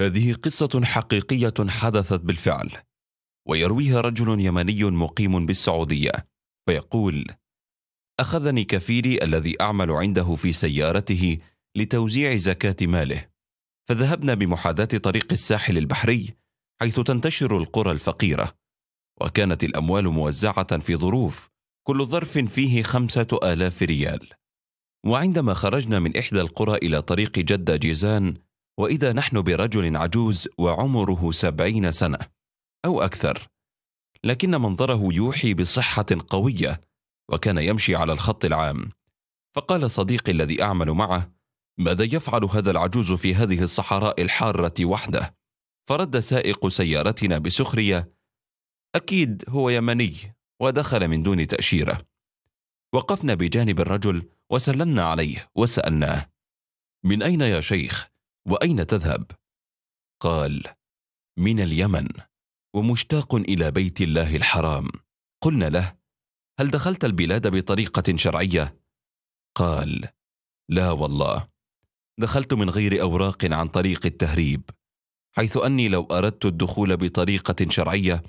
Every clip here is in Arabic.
هذه قصة حقيقية حدثت بالفعل ويرويها رجل يمني مقيم بالسعودية فيقول أخذني كفيلي الذي أعمل عنده في سيارته لتوزيع زكاة ماله فذهبنا بمحاذاة طريق الساحل البحري حيث تنتشر القرى الفقيرة وكانت الأموال موزعة في ظروف كل ظرف فيه خمسة آلاف ريال وعندما خرجنا من إحدى القرى إلى طريق جدة جيزان وإذا نحن برجل عجوز وعمره سبعين سنة أو أكثر لكن منظره يوحي بصحة قوية وكان يمشي على الخط العام فقال صديقي الذي أعمل معه ماذا يفعل هذا العجوز في هذه الصحراء الحارة وحده؟ فرد سائق سيارتنا بسخرية أكيد هو يمني ودخل من دون تأشيرة وقفنا بجانب الرجل وسلمنا عليه وسألناه من أين يا شيخ؟ واين تذهب قال من اليمن ومشتاق الى بيت الله الحرام قلنا له هل دخلت البلاد بطريقه شرعيه قال لا والله دخلت من غير اوراق عن طريق التهريب حيث اني لو اردت الدخول بطريقه شرعيه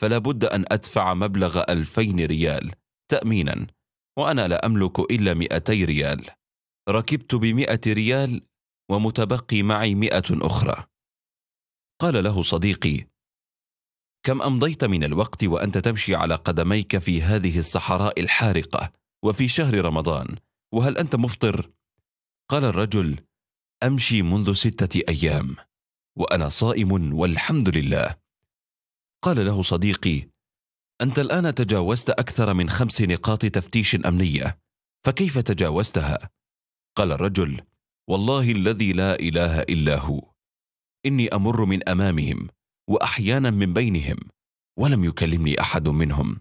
فلا بد ان ادفع مبلغ الفين ريال تامينا وانا لا املك الا مئتي ريال ركبت بمئه ريال ومتبقي معي مئة أخرى قال له صديقي كم أمضيت من الوقت وأنت تمشي على قدميك في هذه الصحراء الحارقة وفي شهر رمضان وهل أنت مفطر؟ قال الرجل أمشي منذ ستة أيام وأنا صائم والحمد لله قال له صديقي أنت الآن تجاوزت أكثر من خمس نقاط تفتيش أمنية فكيف تجاوزتها؟ قال الرجل والله الذي لا اله الا هو اني امر من امامهم واحيانا من بينهم ولم يكلمني احد منهم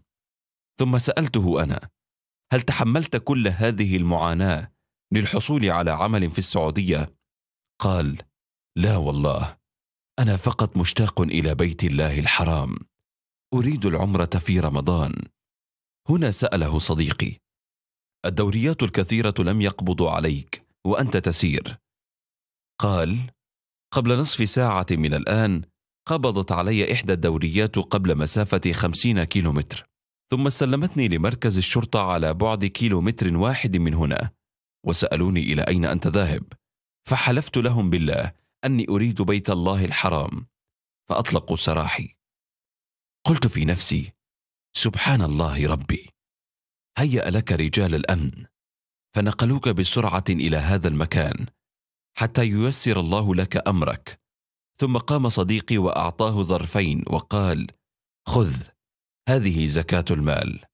ثم سالته انا هل تحملت كل هذه المعاناه للحصول على عمل في السعوديه قال لا والله انا فقط مشتاق الى بيت الله الحرام اريد العمره في رمضان هنا ساله صديقي الدوريات الكثيره لم يقبضوا عليك وأنت تسير قال قبل نصف ساعة من الآن قبضت علي إحدى الدوريات قبل مسافة خمسين كيلومتر ثم سلمتني لمركز الشرطة على بعد كيلومتر واحد من هنا وسألوني إلى أين أنت ذاهب فحلفت لهم بالله أني أريد بيت الله الحرام فأطلقوا سراحي قلت في نفسي سبحان الله ربي هيأ لك رجال الأمن فنقلوك بسرعه الى هذا المكان حتى ييسر الله لك امرك ثم قام صديقي واعطاه ظرفين وقال خذ هذه زكاه المال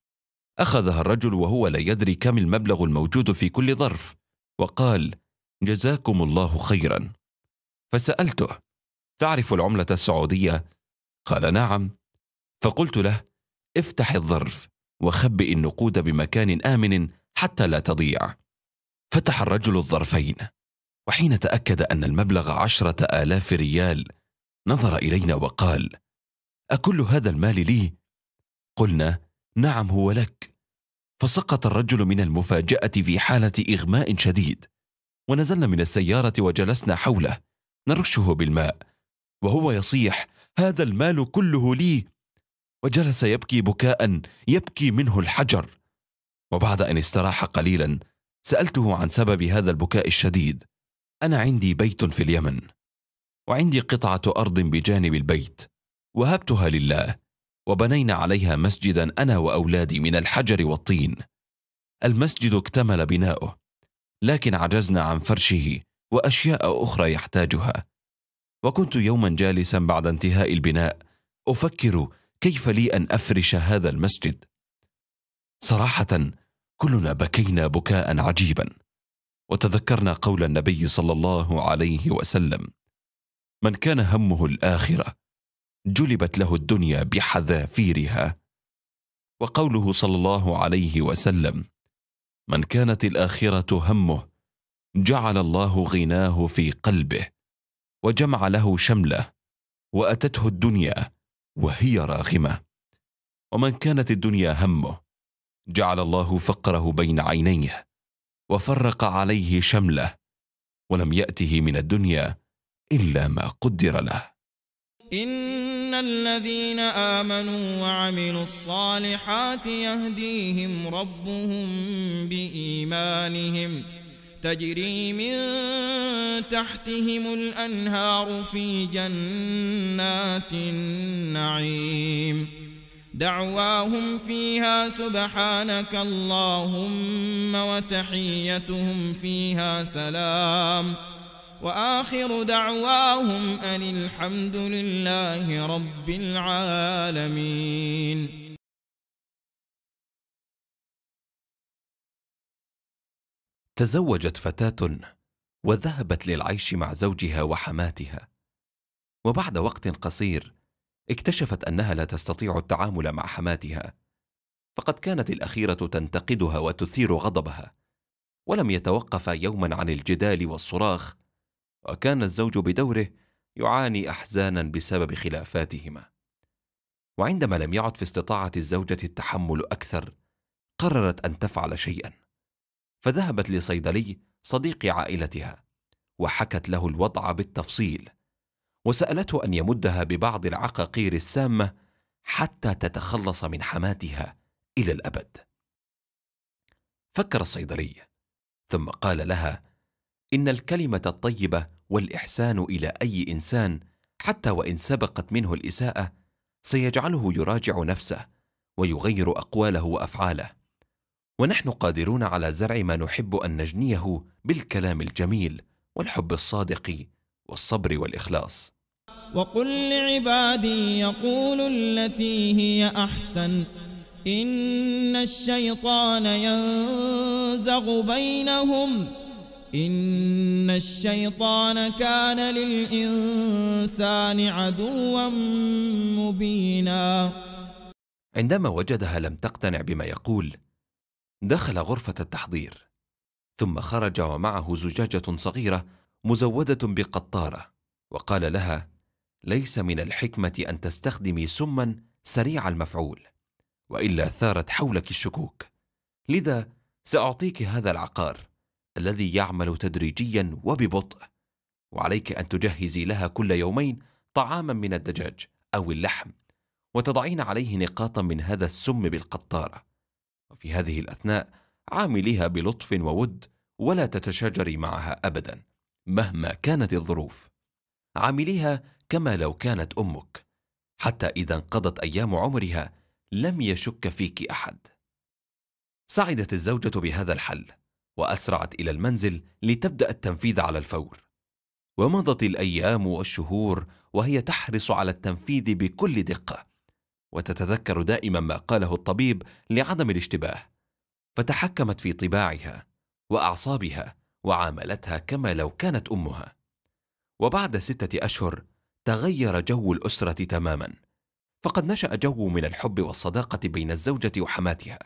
اخذها الرجل وهو لا يدري كم المبلغ الموجود في كل ظرف وقال جزاكم الله خيرا فسالته تعرف العمله السعوديه قال نعم فقلت له افتح الظرف وخبئ النقود بمكان امن حتى لا تضيع فتح الرجل الظرفين وحين تأكد أن المبلغ عشرة آلاف ريال نظر إلينا وقال أكل هذا المال لي؟ قلنا نعم هو لك فسقط الرجل من المفاجأة في حالة إغماء شديد ونزلنا من السيارة وجلسنا حوله نرشه بالماء وهو يصيح هذا المال كله لي وجلس يبكي بكاء يبكي منه الحجر وبعد أن استراح قليلا سألته عن سبب هذا البكاء الشديد أنا عندي بيت في اليمن وعندي قطعة أرض بجانب البيت وهبتها لله وبنينا عليها مسجدا أنا وأولادي من الحجر والطين المسجد اكتمل بناؤه لكن عجزنا عن فرشه وأشياء أخرى يحتاجها وكنت يوما جالسا بعد انتهاء البناء أفكر كيف لي أن أفرش هذا المسجد صراحه كلنا بكينا بكاء عجيبا وتذكرنا قول النبي صلى الله عليه وسلم من كان همه الاخره جلبت له الدنيا بحذافيرها وقوله صلى الله عليه وسلم من كانت الاخره همه جعل الله غناه في قلبه وجمع له شمله واتته الدنيا وهي راغمه ومن كانت الدنيا همه جعل الله فقره بين عينيه وفرق عليه شمله ولم ياته من الدنيا الا ما قدر له ان الذين امنوا وعملوا الصالحات يهديهم ربهم بايمانهم تجري من تحتهم الانهار في جنات النعيم دعواهم فيها سبحانك اللهم وتحيتهم فيها سلام وآخر دعواهم أن الحمد لله رب العالمين تزوجت فتاة وذهبت للعيش مع زوجها وحماتها وبعد وقت قصير اكتشفت انها لا تستطيع التعامل مع حماتها فقد كانت الاخيره تنتقدها وتثير غضبها ولم يتوقف يوما عن الجدال والصراخ وكان الزوج بدوره يعاني احزانا بسبب خلافاتهما وعندما لم يعد في استطاعه الزوجه التحمل اكثر قررت ان تفعل شيئا فذهبت لصيدلي صديق عائلتها وحكت له الوضع بالتفصيل وسالته ان يمدها ببعض العقاقير السامه حتى تتخلص من حماتها الى الابد فكر الصيدلي ثم قال لها ان الكلمه الطيبه والاحسان الى اي انسان حتى وان سبقت منه الاساءه سيجعله يراجع نفسه ويغير اقواله وافعاله ونحن قادرون على زرع ما نحب ان نجنيه بالكلام الجميل والحب الصادق والصبر والاخلاص وقل لعبادي يقولوا التي هي أحسن إن الشيطان ينزغ بينهم إن الشيطان كان للإنسان عدوا مبينا عندما وجدها لم تقتنع بما يقول دخل غرفة التحضير ثم خرج ومعه زجاجة صغيرة مزودة بقطارة وقال لها ليس من الحكمة أن تستخدمي سما سريع المفعول وإلا ثارت حولك الشكوك لذا سأعطيك هذا العقار الذي يعمل تدريجيا وببطء وعليك أن تجهزي لها كل يومين طعاما من الدجاج أو اللحم وتضعين عليه نقاطا من هذا السم بالقطارة وفي هذه الأثناء عامليها بلطف وود ولا تتشاجري معها أبدا مهما كانت الظروف عامليها كما لو كانت امك حتى اذا انقضت ايام عمرها لم يشك فيك احد سعدت الزوجه بهذا الحل واسرعت الى المنزل لتبدا التنفيذ على الفور ومضت الايام والشهور وهي تحرص على التنفيذ بكل دقه وتتذكر دائما ما قاله الطبيب لعدم الاشتباه فتحكمت في طباعها واعصابها وعاملتها كما لو كانت امها وبعد سته اشهر تغير جو الأسرة تماما فقد نشأ جو من الحب والصداقة بين الزوجة وحماتها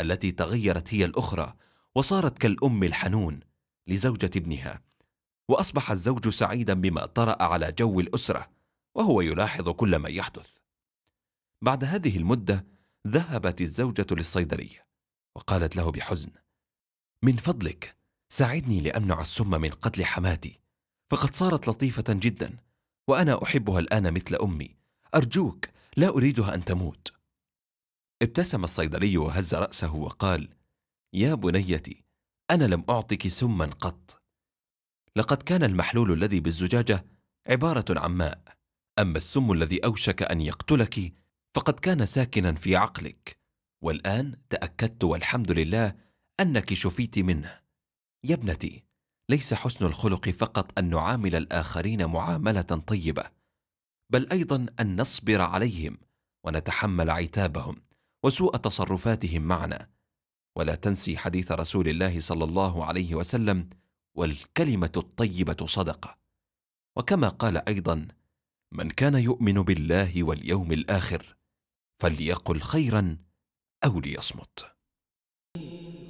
التي تغيرت هي الأخرى وصارت كالأم الحنون لزوجة ابنها وأصبح الزوج سعيدا بما طرأ على جو الأسرة وهو يلاحظ كل ما يحدث بعد هذه المدة ذهبت الزوجة للصيدلية وقالت له بحزن من فضلك ساعدني لأمنع السم من قتل حماتي فقد صارت لطيفة جدا وأنا أحبها الآن مثل أمي أرجوك لا أريدها أن تموت ابتسم الصيدلي وهز رأسه وقال يا بنيتي أنا لم أعطك سما قط لقد كان المحلول الذي بالزجاجة عبارة عن ماء أما السم الذي أوشك أن يقتلك فقد كان ساكنا في عقلك والآن تأكدت والحمد لله أنك شفيت منه يا ابنتي ليس حسن الخلق فقط ان نعامل الاخرين معامله طيبه بل ايضا ان نصبر عليهم ونتحمل عتابهم وسوء تصرفاتهم معنا ولا تنسي حديث رسول الله صلى الله عليه وسلم والكلمه الطيبه صدقه وكما قال ايضا من كان يؤمن بالله واليوم الاخر فليقل خيرا او ليصمت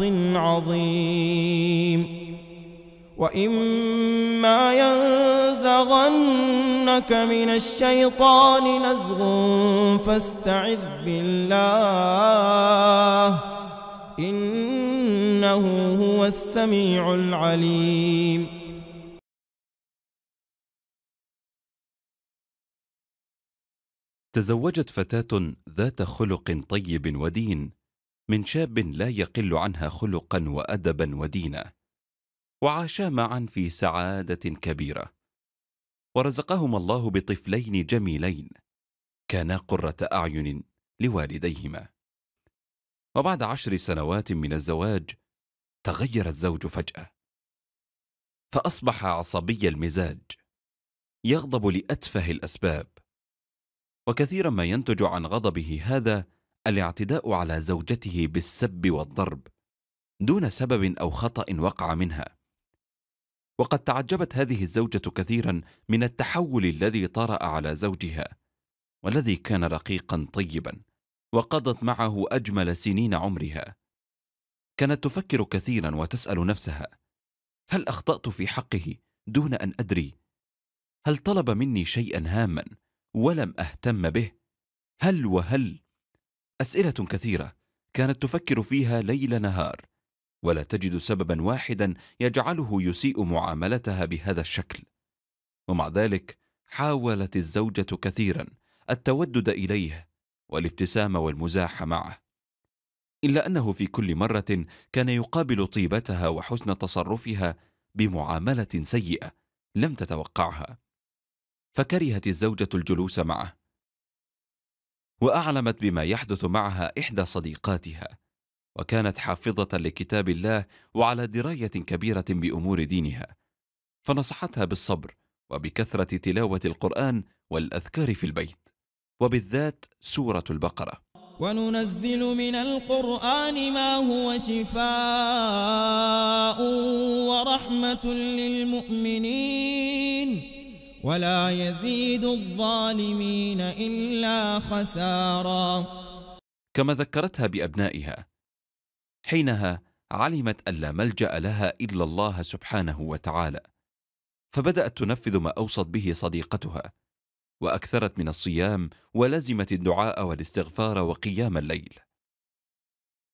عرض عظيم وإما ينزغنك من الشيطان نزغ فاستعذ بالله إنه هو السميع العليم تزوجت فتاة ذات خلق طيب ودين من شاب لا يقل عنها خلقا وادبا ودينا وعاشا معا في سعاده كبيره ورزقهما الله بطفلين جميلين كانا قره اعين لوالديهما وبعد عشر سنوات من الزواج تغير الزوج فجاه فاصبح عصبي المزاج يغضب لاتفه الاسباب وكثيرا ما ينتج عن غضبه هذا الاعتداء على زوجته بالسب والضرب دون سبب او خطا وقع منها وقد تعجبت هذه الزوجه كثيرا من التحول الذي طرا على زوجها والذي كان رقيقا طيبا وقضت معه اجمل سنين عمرها كانت تفكر كثيرا وتسال نفسها هل اخطات في حقه دون ان ادري هل طلب مني شيئا هاما ولم اهتم به هل وهل أسئلة كثيرة كانت تفكر فيها ليل نهار ولا تجد سببا واحدا يجعله يسيء معاملتها بهذا الشكل ومع ذلك حاولت الزوجة كثيرا التودد إليه والابتسام والمزاح معه إلا أنه في كل مرة كان يقابل طيبتها وحسن تصرفها بمعاملة سيئة لم تتوقعها فكرهت الزوجة الجلوس معه واعلمت بما يحدث معها احدى صديقاتها وكانت حافظه لكتاب الله وعلى درايه كبيره بامور دينها فنصحتها بالصبر وبكثره تلاوه القران والاذكار في البيت وبالذات سوره البقره وننزل من القرآن ما هو شفاء ورحمة للمؤمنين ولا يزيد الظالمين إلا خسارا كما ذكرتها بأبنائها حينها علمت أن لا ملجأ لها إلا الله سبحانه وتعالى فبدأت تنفذ ما أوصت به صديقتها وأكثرت من الصيام ولزمت الدعاء والاستغفار وقيام الليل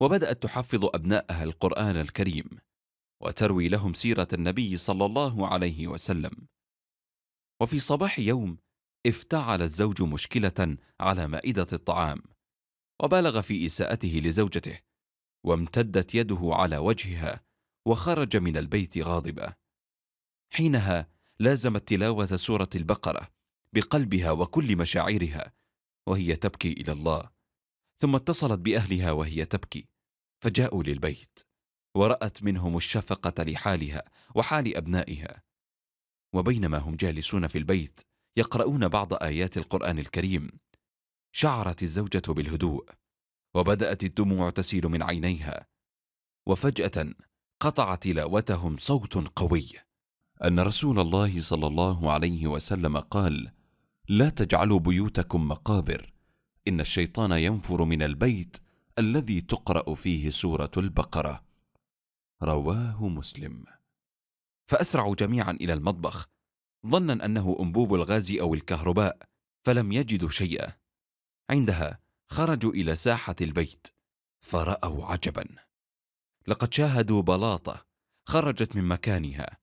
وبدأت تحفظ أبنائها القرآن الكريم وتروي لهم سيرة النبي صلى الله عليه وسلم وفي صباح يوم افتعل الزوج مشكلة على مائدة الطعام وبالغ في إساءته لزوجته وامتدت يده على وجهها وخرج من البيت غاضبا حينها لازمت تلاوة سورة البقرة بقلبها وكل مشاعرها وهي تبكي إلى الله ثم اتصلت بأهلها وهي تبكي فجاءوا للبيت ورأت منهم الشفقة لحالها وحال أبنائها وبينما هم جالسون في البيت يقرؤون بعض ايات القران الكريم شعرت الزوجه بالهدوء وبدات الدموع تسيل من عينيها وفجاه قطع تلاوتهم صوت قوي ان رسول الله صلى الله عليه وسلم قال لا تجعلوا بيوتكم مقابر ان الشيطان ينفر من البيت الذي تقرا فيه سوره البقره رواه مسلم فأسرعوا جميعا إلى المطبخ ظنا أنه أنبوب الغاز أو الكهرباء فلم يجدوا شيئا عندها خرجوا إلى ساحة البيت فرأوا عجبا لقد شاهدوا بلاطة خرجت من مكانها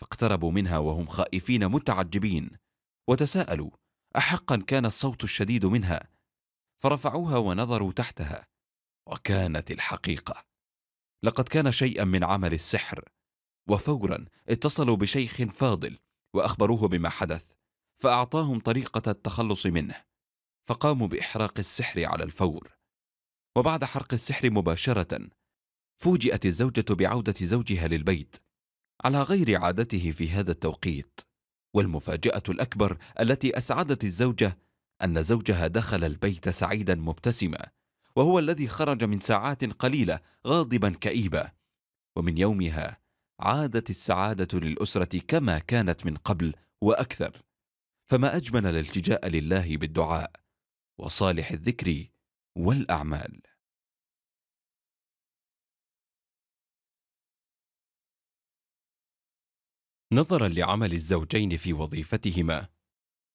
فاقتربوا منها وهم خائفين متعجبين وتساءلوا أحقا كان الصوت الشديد منها فرفعوها ونظروا تحتها وكانت الحقيقة لقد كان شيئا من عمل السحر وفورا اتصلوا بشيخ فاضل واخبروه بما حدث فاعطاهم طريقه التخلص منه فقاموا باحراق السحر على الفور وبعد حرق السحر مباشره فوجئت الزوجه بعوده زوجها للبيت على غير عادته في هذا التوقيت والمفاجاه الاكبر التي اسعدت الزوجه ان زوجها دخل البيت سعيدا مبتسما وهو الذي خرج من ساعات قليله غاضبا كئيبا ومن يومها عادت السعادة للأسرة كما كانت من قبل وأكثر فما أجمل الالتجاء لله بالدعاء وصالح الذكر والأعمال نظرا لعمل الزوجين في وظيفتهما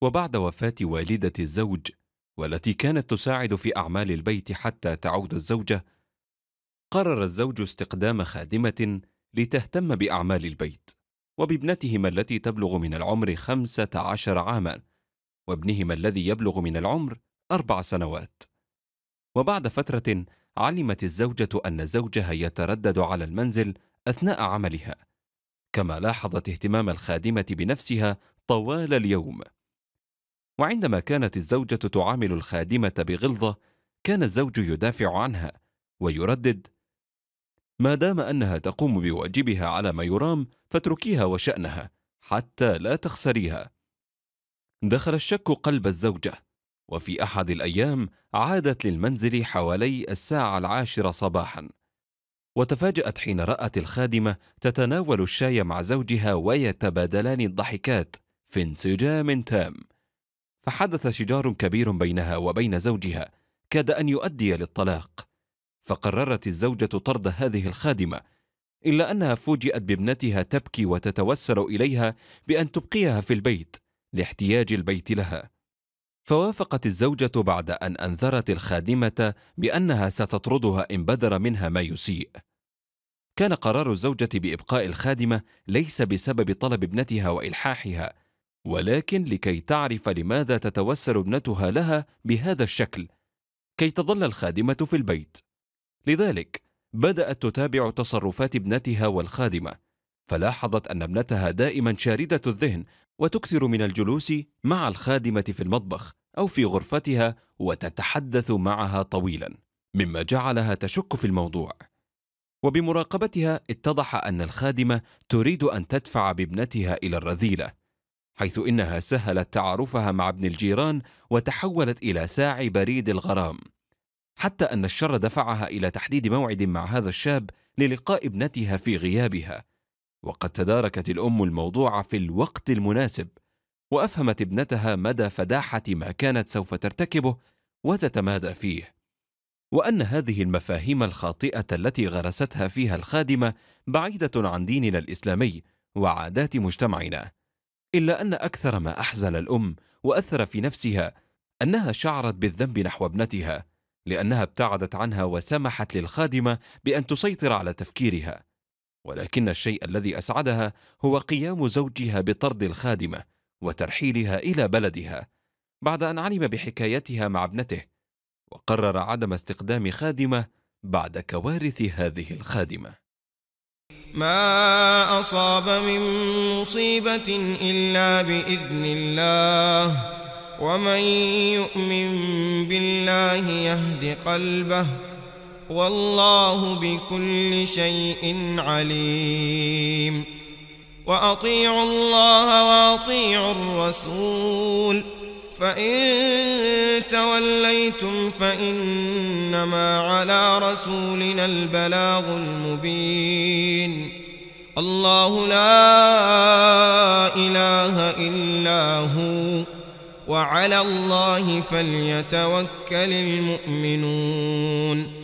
وبعد وفاة والدة الزوج والتي كانت تساعد في أعمال البيت حتى تعود الزوجة قرر الزوج استقدام خادمة لتهتم بأعمال البيت وبابنتهما التي تبلغ من العمر خمسة عشر عاما وابنهما الذي يبلغ من العمر أربع سنوات وبعد فترة علمت الزوجة أن زوجها يتردد على المنزل أثناء عملها كما لاحظت اهتمام الخادمة بنفسها طوال اليوم وعندما كانت الزوجة تعامل الخادمة بغلظة كان الزوج يدافع عنها ويردد ما دام أنها تقوم بواجبها على ما يرام فاتركيها وشأنها حتى لا تخسريها دخل الشك قلب الزوجة وفي أحد الأيام عادت للمنزل حوالي الساعة العاشرة صباحا وتفاجأت حين رأت الخادمة تتناول الشاي مع زوجها ويتبادلان الضحكات في انسجام تام فحدث شجار كبير بينها وبين زوجها كاد أن يؤدي للطلاق فقررت الزوجة طرد هذه الخادمة إلا أنها فوجئت بابنتها تبكي وتتوسل إليها بأن تبقيها في البيت لاحتياج البيت لها فوافقت الزوجة بعد أن أنذرت الخادمة بأنها ستطردها إن بدر منها ما يسيء كان قرار الزوجة بإبقاء الخادمة ليس بسبب طلب ابنتها وإلحاحها ولكن لكي تعرف لماذا تتوسل ابنتها لها بهذا الشكل كي تظل الخادمة في البيت لذلك بدأت تتابع تصرفات ابنتها والخادمة فلاحظت أن ابنتها دائما شاردة الذهن وتكثر من الجلوس مع الخادمة في المطبخ أو في غرفتها وتتحدث معها طويلا مما جعلها تشك في الموضوع وبمراقبتها اتضح أن الخادمة تريد أن تدفع بابنتها إلى الرذيلة حيث إنها سهلت تعارفها مع ابن الجيران وتحولت إلى ساعي بريد الغرام حتى أن الشر دفعها إلى تحديد موعد مع هذا الشاب للقاء ابنتها في غيابها وقد تداركت الأم الموضوع في الوقت المناسب وأفهمت ابنتها مدى فداحة ما كانت سوف ترتكبه وتتمادى فيه وأن هذه المفاهيم الخاطئة التي غرستها فيها الخادمة بعيدة عن ديننا الإسلامي وعادات مجتمعنا إلا أن أكثر ما أحزن الأم وأثر في نفسها أنها شعرت بالذنب نحو ابنتها لأنها ابتعدت عنها وسمحت للخادمة بأن تسيطر على تفكيرها ولكن الشيء الذي أسعدها هو قيام زوجها بطرد الخادمة وترحيلها إلى بلدها بعد أن علم بحكايتها مع ابنته وقرر عدم استخدام خادمة بعد كوارث هذه الخادمة ما أصاب من مصيبة إلا بإذن الله ومن يؤمن بالله يهد قلبه والله بكل شيء عليم وأطيعوا الله وأطيعوا الرسول فإن توليتم فإنما على رسولنا البلاغ المبين الله لا إله إلا هو وعلى الله فليتوكل المؤمنون